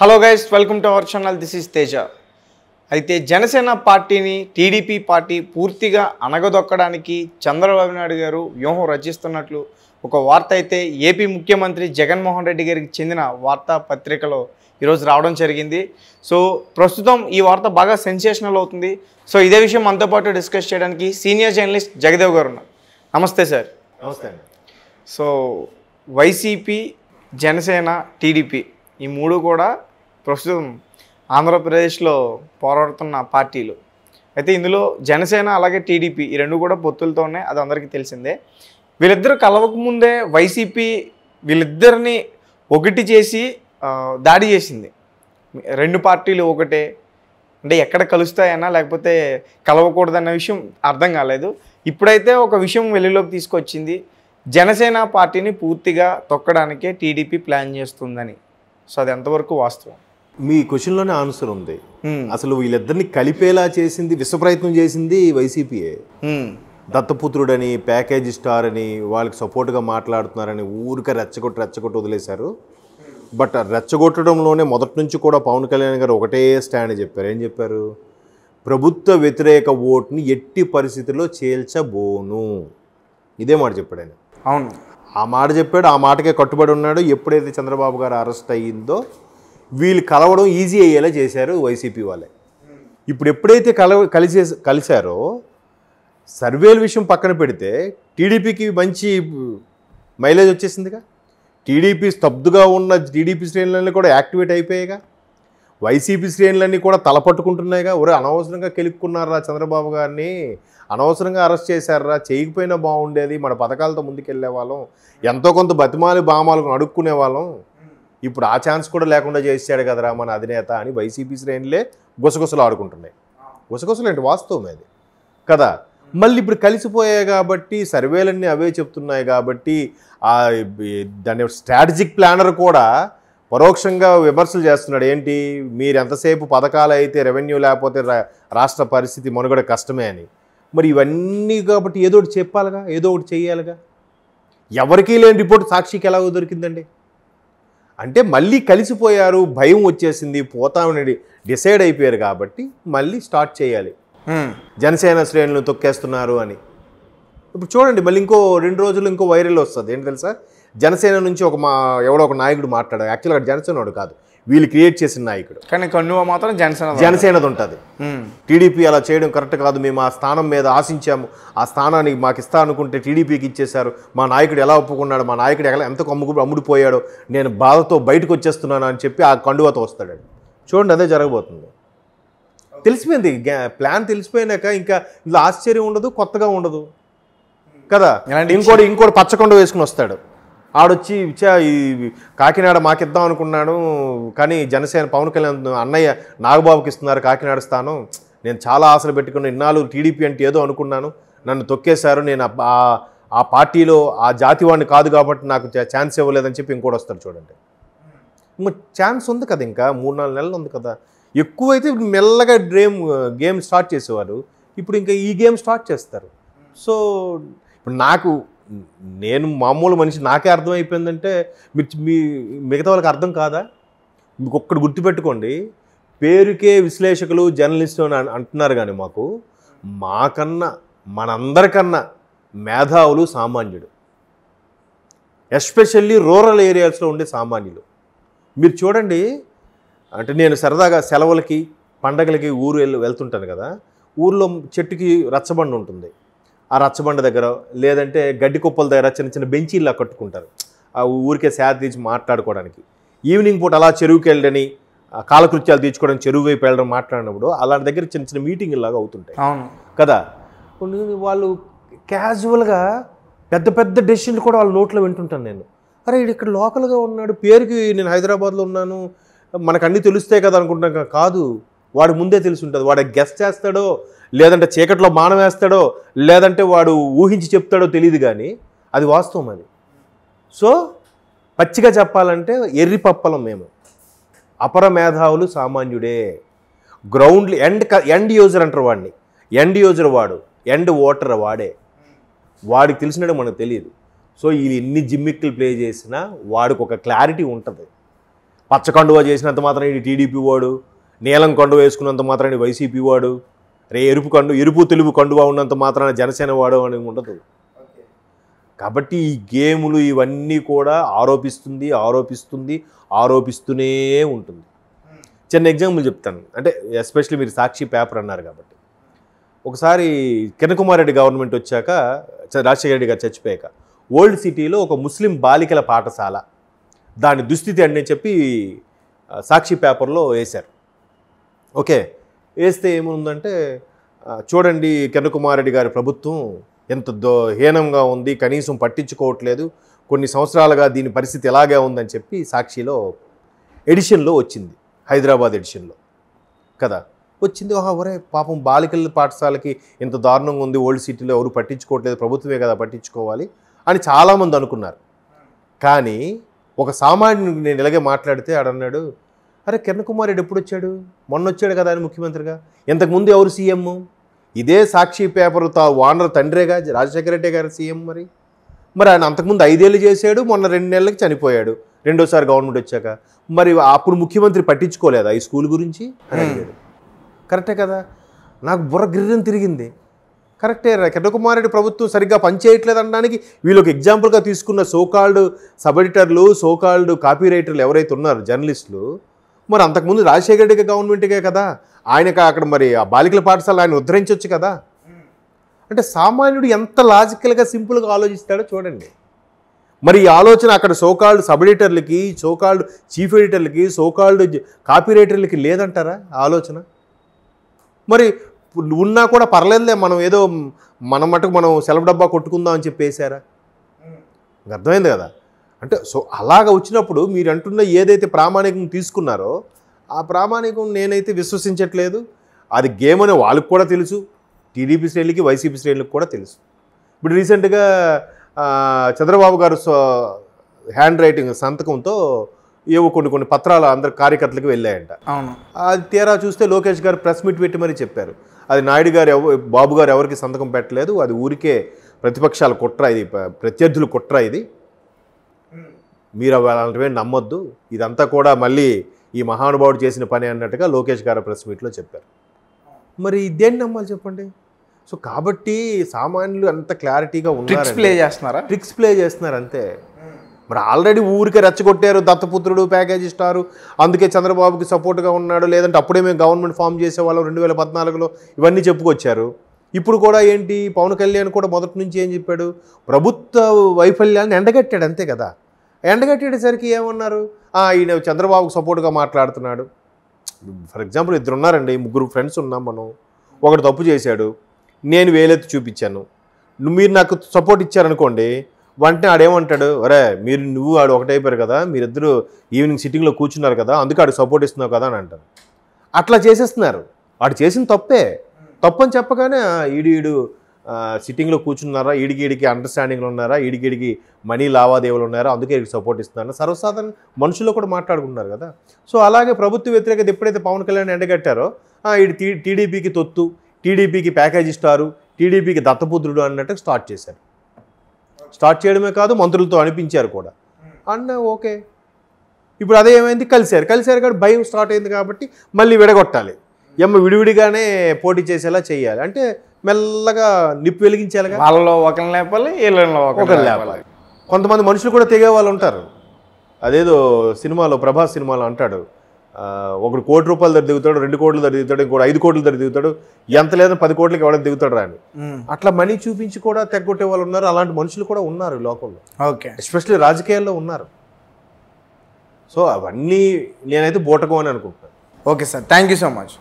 Hello guys welcome to our channel this is Teja అయితే జనసేన పార్టీని TDP party పూర్తిగా అనగదొక్కడానికి చంద్రబాబు నాయుడు గారు వ్యూహం రచిస్తున్నట్లు ఒక వార్త అయితే ఏపీ ముఖ్యమంత్రి జగన్మోహన్ రెడ్డి గారికి చెందిన వార్తాపత్రికలో ఈరోజు రావడం జరిగింది సో ప్రస్తుతం ఈ వార్త బాగా సెన్సేషనల్ అవుతుంది సో ఇదే విషయం మనతో పాటు డిస్కస్ చేయడానికి సీనియర్ జర్నలిస్ట్ జగదేవ్ గారు ఉన్నారు నమస్తే సార్ నమస్తే సో వైసీపీ జనసేన టీడీపీ ఈ మూడు కూడా ప్రస్తుతం ఆంధ్రప్రదేశ్లో పోరాడుతున్న పార్టీలు అయితే ఇందులో జనసేన అలాగే టీడీపీ ఈ రెండు కూడా పొత్తులతో ఉన్నాయి అది అందరికీ తెలిసిందే వీళ్ళిద్దరు కలవకముందే వైసీపీ వీళ్ళిద్దరిని ఒకటి చేసి దాడి చేసింది రెండు పార్టీలు ఒకటే అంటే ఎక్కడ కలుస్తాయన్నా లేకపోతే కలవకూడదన్న విషయం అర్థం కాలేదు ఇప్పుడైతే ఒక విషయం వెలుగులోకి తీసుకొచ్చింది జనసేన పార్టీని పూర్తిగా తొక్కడానికే టీడీపీ ప్లాన్ చేస్తుందని సో అది ఎంతవరకు వాస్తవం మీ క్వశ్చన్లోనే ఆన్సర్ ఉంది అసలు వీళ్ళిద్దరిని కలిపేలా చేసింది విశ్వప్రయత్నం చేసింది వైసీపీఏ దత్తపుత్రుడని ప్యాకేజ్ స్టార్ అని వాళ్ళకి సపోర్ట్గా మాట్లాడుతున్నారని ఊరిక రెచ్చగొట్టి రెచ్చగొట్టి వదిలేశారు బట్ రెచ్చగొట్టడంలోనే మొదటి నుంచి కూడా పవన్ కళ్యాణ్ గారు ఒకటే స్టాండ్ చెప్పారు ఏం చెప్పారు ప్రభుత్వ వ్యతిరేక ఓటుని ఎట్టి పరిస్థితుల్లో చేల్చబోను ఇదే మాట చెప్పాడు ఆయన అవును ఆ మాట చెప్పాడు ఆ మాటకే కట్టుబడి ఉన్నాడు ఎప్పుడైతే చంద్రబాబు గారు అరెస్ట్ అయ్యిందో వీళ్ళు కలవడం ఈజీ అయ్యేలా చేశారు వైసీపీ వాళ్ళే ఇప్పుడు ఎప్పుడైతే కల కలిసే కలిశారో సర్వేల విషయం పక్కన పెడితే టీడీపీకి మంచి మైలేజ్ వచ్చేసిందిగా టీడీపీ స్తబ్దుగా ఉన్న టీడీపీ శ్రేణులన్నీ కూడా యాక్టివేట్ అయిపోయాయిగా వైసీపీ శ్రేణులన్నీ కూడా తలపట్టుకుంటున్నాయిగా ఒరే అనవసరంగా కెలుక్కున్నారా చంద్రబాబు గారిని అనవసరంగా అరెస్ట్ చేశారా చేయకపోయినా బాగుండేది మన పథకాలతో ముందుకెళ్లే వాళ్ళం ఎంతో కొంత బతిమాలి బామాలకు అడుక్కునే వాళ్ళం ఇప్పుడు ఆ ఛాన్స్ కూడా లేకుండా చేసాడు కదరా మన అధినేత అని వైసీపీ శ్రేణులే గుసగుసలు ఆడుకుంటున్నాయి గుసగుసలు ఏంటి వాస్తవం అది కదా మళ్ళీ ఇప్పుడు కలిసిపోయాయి కాబట్టి సర్వేలన్నీ అవే చెప్తున్నాయి కాబట్టి ఆ దాని స్ట్రాటజిక్ ప్లానర్ కూడా పరోక్షంగా విమర్శలు చేస్తున్నాడు ఏంటి మీరు ఎంతసేపు పథకాలు అయితే రెవెన్యూ లేకపోతే రాష్ట్ర పరిస్థితి మనుగడ కష్టమే అని మరి ఇవన్నీ కాబట్టి ఏదో ఒకటి చెప్పాలిగా ఏదో ఒకటి చేయాలిగా ఎవరికీ లేని రిపోర్ట్ సాక్షికి ఎలా దొరికిందండి అంటే మళ్ళీ కలిసిపోయారు భయం వచ్చేసింది పోతామని డిసైడ్ అయిపోయారు కాబట్టి మళ్ళీ స్టార్ట్ చేయాలి జనసేన శ్రేణులు తొక్కేస్తున్నారు అని ఇప్పుడు చూడండి మళ్ళీ ఇంకో రెండు రోజులు ఇంకో వైరల్ వస్తుంది ఏంటి తెలుసా జనసేన నుంచి ఒక మా ఎవడో ఒక నాయకుడు మాట్లాడారు యాక్చువల్గా జనసేన వాడు కాదు వీళ్ళు క్రియేట్ చేసిన నాయకుడు కానీ కన్నువ మాత్రం జనసేన జనసేనది ఉంటుంది టీడీపీ అలా చేయడం కరెక్ట్ కాదు మేము ఆ స్థానం మీద ఆశించాము ఆ స్థానానికి మాకు ఇస్తా అనుకుంటే టీడీపీకి ఇచ్చేశారు మా నాయకుడు ఎలా ఒప్పుకున్నాడు మా నాయకుడు ఎలా ఎంత కొమ్ముకు అమ్ముడిపోయాడో నేను బాధతో బయటకు వచ్చేస్తున్నాను అని చెప్పి ఆ కండువతో వస్తాడు చూడండి అదే జరగబోతుంది తెలిసిపోయింది ప్లాన్ తెలిసిపోయినాక ఇంకా ఇందులో ఆశ్చర్యం ఉండదు కొత్తగా ఉండదు కదా ఇంకోటి ఇంకోటి పచ్చకొండ వేసుకుని వస్తాడు ఆడొచ్చి ఇచ్చా ఈ కాకినాడ మాకిద్దాం అనుకున్నాను కానీ జనసేన పవన్ కళ్యాణ్ అన్నయ్య నాగబాబుకి ఇస్తున్నారు కాకినాడ స్థానం నేను చాలా ఆశలు పెట్టుకుని ఇన్నాళ్ళు టీడీపీ అంటే ఏదో అనుకున్నాను నన్ను తొక్కేశారు నేను ఆ పార్టీలో ఆ జాతివాడిని కాదు కాబట్టి నాకు ఛాన్స్ ఇవ్వలేదని చెప్పి ఇంకోటి వస్తారు చూడండి ఛాన్స్ ఉంది కదా ఇంకా మూడు నాలుగు నెలలు ఉంది కదా ఎక్కువైతే మెల్లగా డ్రేమ్ గేమ్ స్టార్ట్ చేసేవారు ఇప్పుడు ఇంకా ఈ గేమ్ స్టార్ట్ చేస్తారు సో ఇప్పుడు నాకు నేను మామూలు మనిషి నాకే అర్థమైపోయిందంటే మీరు మీ మిగతా వాళ్ళకి అర్థం కాదా మీకు ఒక్కడు గుర్తుపెట్టుకోండి పేరుకే విశ్లేషకులు జర్నలిస్టు అని అంటున్నారు కానీ మాకు మాకన్నా మనందరికన్నా మేధావులు సామాన్యుడు ఎస్పెషల్లీ రూరల్ ఏరియాస్లో ఉండే సామాన్యులు మీరు చూడండి అంటే నేను సరదాగా సెలవులకి పండగలకి ఊరు వెళ్ళి వెళ్తుంటాను కదా ఊర్లో చెట్టుకి రచ్చబండ ఉంటుంది ఆ రచ్చబండ దగ్గర లేదంటే గడ్డి కుప్పల దగ్గర చిన్న చిన్న బెంచీల్లా కట్టుకుంటారు ఆ ఊరికే సేద తీసి మాట్లాడుకోవడానికి ఈవినింగ్ పూట అలా చెరువుకి వెళ్ళని కాలకృత్యాలు తీర్చుకోవడం చెరువు వైపు వెళ్ళడం మాట్లాడినప్పుడు అలాంటి దగ్గర చిన్న చిన్న మీటింగ్ లాగా అవుతుంటాయి అవును కదా వాళ్ళు క్యాజువల్గా పెద్ద పెద్ద డెసిషన్లు కూడా వాళ్ళ నోట్లో వింటుంటాను నేను అరే ఇక్కడ లోకల్గా ఉన్నాడు పేరుకి నేను హైదరాబాద్లో ఉన్నాను మనకు అన్నీ తెలుస్తాయి కదా అనుకుంటున్నాం కాదు వాడు ముందే తెలిసి ఉంటుంది వాడు గెస్ట్ చేస్తాడో లేదంటే చీకట్లో వేస్తాడో లేదంటే వాడు ఊహించి చెప్తాడో తెలియదు కానీ అది వాస్తవం అది సో పచ్చిగా చెప్పాలంటే ఎర్రి పప్పలం మేము అపర మేధావులు సామాన్యుడే గ్రౌండ్ ఎండ్ ఎండ్ యూజర్ అంటారు వాడిని ఎండ్ యూజర్ వాడు ఎండ్ ఓటర్ వాడే వాడికి తెలిసినట్టు మనకు తెలియదు సో ఇది ఎన్ని జిమ్మిక్కులు ప్లే చేసినా వాడికి ఒక క్లారిటీ ఉంటుంది పచ్చకండువా చేసినంత మాత్రం ఇది టీడీపీ వాడు నీలం కొండ వేసుకున్నంత మాత్రం వైసీపీ వాడు రే ఎరుపు కండు ఎరుపు తెలుపు కండుగా ఉన్నంత మాత్రాన జనసేన వాడు అనేది ఉండదు కాబట్టి ఈ గేములు ఇవన్నీ కూడా ఆరోపిస్తుంది ఆరోపిస్తుంది ఆరోపిస్తూనే ఉంటుంది hmm. చిన్న ఎగ్జాంపుల్ చెప్తాను అంటే ఎస్పెషల్లీ మీరు సాక్షి పేపర్ అన్నారు కాబట్టి ఒకసారి కిరణకుమార్ రెడ్డి గవర్నమెంట్ వచ్చాక రాజశేఖర రెడ్డి గారు చచ్చిపోయాక ఓల్డ్ సిటీలో ఒక ముస్లిం బాలికల పాఠశాల దాని దుస్థితి అని చెప్పి సాక్షి పేపర్లో వేశారు ఓకే వేస్తే ఏముందంటే చూడండి కనుకుమారెడ్డి గారి ప్రభుత్వం ఎంత దో హీనంగా ఉంది కనీసం పట్టించుకోవట్లేదు కొన్ని సంవత్సరాలుగా దీని పరిస్థితి ఎలాగే ఉందని చెప్పి సాక్షిలో ఎడిషన్లో వచ్చింది హైదరాబాద్ ఎడిషన్లో కదా వచ్చింది ఓహా ఒరే పాపం బాలికల పాఠశాలకి ఇంత దారుణంగా ఉంది ఓల్డ్ సిటీలో ఎవరు పట్టించుకోవట్లేదు ప్రభుత్వమే కదా పట్టించుకోవాలి అని చాలామంది అనుకున్నారు కానీ ఒక సామాన్యుడిని నేను ఇలాగే మాట్లాడితే ఆడన్నాడు అరే కిరణ్ కుమార్ రెడ్డి ఎప్పుడు వచ్చాడు మొన్న వచ్చాడు కదా ఆయన ముఖ్యమంత్రిగా ఇంతకుముందు ఎవరు సీఎం ఇదే సాక్షి పేపర్ తా వానర్ తండ్రేగా రాజశేఖర రెడ్డి గారు సీఎం మరి మరి ఆయన అంతకుముందు ఐదేళ్ళు చేశాడు మొన్న రెండు నెలలకి చనిపోయాడు రెండోసారి గవర్నమెంట్ వచ్చాక మరి అప్పుడు ముఖ్యమంత్రి పట్టించుకోలేదా ఈ స్కూల్ గురించి అని hmm. కరెక్టే కదా నాకు బుర్ర గిర్రం తిరిగింది కరెక్టే రెడ్డి ప్రభుత్వం సరిగ్గా పనిచేయట్లేదు అనడానికి వీళ్ళకి ఎగ్జాంపుల్గా తీసుకున్న సోకాల్డ్ సబ్ ఎడిటర్లు సోకాల్డ్ కాపీ రైటర్లు ఎవరైతే ఉన్నారు జర్నలిస్టులు మరి అంతకుముందు రాజశేఖర రెడ్డి గవర్నమెంట్కే కదా ఆయన అక్కడ మరి ఆ బాలికల పాఠశాల ఆయన ఉద్ధరించవచ్చు కదా అంటే సామాన్యుడు ఎంత లాజికల్గా సింపుల్గా ఆలోచిస్తాడో చూడండి మరి ఈ ఆలోచన అక్కడ సోకాల్డ్ సబ్ ఎడిటర్లకి సోకాల్డ్ చీఫ్ ఎడిటర్లకి సోకాల్డ్ కాపీ రైటర్లకి లేదంటారా ఆలోచన మరి ఉన్నా కూడా పర్లేదులే మనం ఏదో మన మటుకు మనం సెలవు డబ్బా కొట్టుకుందాం అని చెప్పేశారా అర్థమైంది కదా అంటే సో అలాగ వచ్చినప్పుడు మీరు అంటున్న ఏదైతే ప్రామాణికం తీసుకున్నారో ఆ ప్రామాణికం నేనైతే విశ్వసించట్లేదు అది గేమ్ అని వాళ్ళకి కూడా తెలుసు టీడీపీ శ్రేణులకి వైసీపీ శ్రేణులకు కూడా తెలుసు ఇప్పుడు రీసెంట్గా చంద్రబాబు గారు హ్యాండ్ రైటింగ్ సంతకంతో ఏవో కొన్ని కొన్ని పత్రాలు అందరు కార్యకర్తలకు వెళ్ళాయంట అవును అది తీరా చూస్తే లోకేష్ గారు ప్రెస్ మీట్ పెట్టి మరీ చెప్పారు అది నాయుడు గారు ఎవ బాబు గారు ఎవరికి సంతకం పెట్టలేదు అది ఊరికే ప్రతిపక్షాల కుట్ర ఇది ప్రత్యర్థులు కుట్ర ఇది మీరు అలాంటివే నమ్మొద్దు ఇదంతా కూడా మళ్ళీ ఈ మహానుభావుడు చేసిన పని అన్నట్టుగా లోకేష్ గారు ప్రెస్ మీట్లో చెప్పారు మరి ఇదేంటి నమ్మాలి చెప్పండి సో కాబట్టి సామాన్యులు అంత క్లారిటీగా ఉన్నారు ప్లే చేస్తున్నారా ట్రిక్స్ ప్లే చేస్తున్నారు అంతే hmm. మరి ఆల్రెడీ ఊరికే రెచ్చగొట్టారు దత్తపుత్రుడు ప్యాకేజ్ ఇస్తారు అందుకే చంద్రబాబుకి సపోర్ట్గా ఉన్నాడు లేదంటే అప్పుడే మేము గవర్నమెంట్ ఫామ్ చేసేవాళ్ళం రెండు వేల పద్నాలుగులో ఇవన్నీ చెప్పుకొచ్చారు ఇప్పుడు కూడా ఏంటి పవన్ కళ్యాణ్ కూడా మొదటి నుంచి ఏం చెప్పాడు ప్రభుత్వ వైఫల్యాన్ని ఎండగట్టాడు అంతే కదా ఎండగట్టేసరికి ఏమన్నారు ఈయన చంద్రబాబుకు సపోర్ట్గా మాట్లాడుతున్నాడు ఫర్ ఎగ్జాంపుల్ ఇద్దరు ఉన్నారండి ముగ్గురు ఫ్రెండ్స్ ఉన్నాం మనం ఒకడు తప్పు చేశాడు నేను వేలెత్తి చూపించాను మీరు నాకు సపోర్ట్ ఇచ్చారనుకోండి వంటే ఆడేమంటాడు ఒరే మీరు నువ్వు ఆడు ఒకటైపోయారు కదా మీరిద్దరు ఈవినింగ్ సిట్టింగ్లో కూర్చున్నారు కదా అందుకే ఆడు సపోర్ట్ ఇస్తున్నావు కదా అని అంటారు అట్లా చేసేస్తున్నారు వాడు చేసిన తప్పే తప్పని చెప్పగానే ఈడు ఈడు సిట్టింగ్లో కూర్చున్నారా ఈడికి అండర్స్టాండింగ్లో ఉన్నారా ఈడికి మనీ లావాదేవీలు ఉన్నారా అందుకే వీడికి సపోర్ట్ ఇస్తున్నారా సర్వసాధారణ మనుషుల్లో కూడా మాట్లాడుకుంటున్నారు కదా సో అలాగే ప్రభుత్వ వ్యతిరేకత ఎప్పుడైతే పవన్ కళ్యాణ్ ఎండగట్టారో ఈ టీడీపీకి తొత్తు టీడీపీకి ప్యాకేజ్ ఇస్తారు టీడీపీకి దత్తపుత్రుడు అన్నట్టు స్టార్ట్ చేశారు స్టార్ట్ చేయడమే కాదు మంత్రులతో అనిపించారు కూడా అన్న ఓకే ఇప్పుడు అదే ఏమైంది కలిశారు కలిశారు కాబట్టి భయం స్టార్ట్ అయింది కాబట్టి మళ్ళీ విడగొట్టాలి ఎమ్మ విడివిడిగానే పోటీ చేసేలా చేయాలి అంటే మెల్లగా నిప్పు వెలిగించాలి వాళ్ళలో ఒకరిని లేపాలి వీళ్ళలో ఒకరిని లేపాలి కొంతమంది మనుషులు కూడా తెగే వాళ్ళు ఉంటారు అదేదో సినిమాలో ప్రభాస్ సినిమాలో అంటాడు ఒకడు కోటి రూపాయల దగ్గర దిగుతాడు రెండు కోట్ల ధర దిగుతాడు ఇంకోటి ఐదు కోట్ల దగ్గర దిగుతాడు ఎంత లేదని పది కోట్లకి ఎవడని దిగుతాడు రాని అట్లా మనీ చూపించి కూడా తెగ్గొట్టే వాళ్ళు ఉన్నారు అలాంటి మనుషులు కూడా ఉన్నారు లోకంలో ఓకే ఎస్పెషల్లీ రాజకీయాల్లో ఉన్నారు సో అవన్నీ నేనైతే బూటకం అని అనుకుంటున్నాను okay sir thank you so much